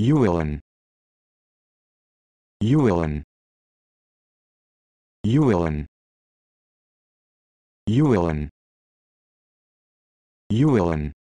Uillin. Uillin. Uillin. Uillin. Uillin.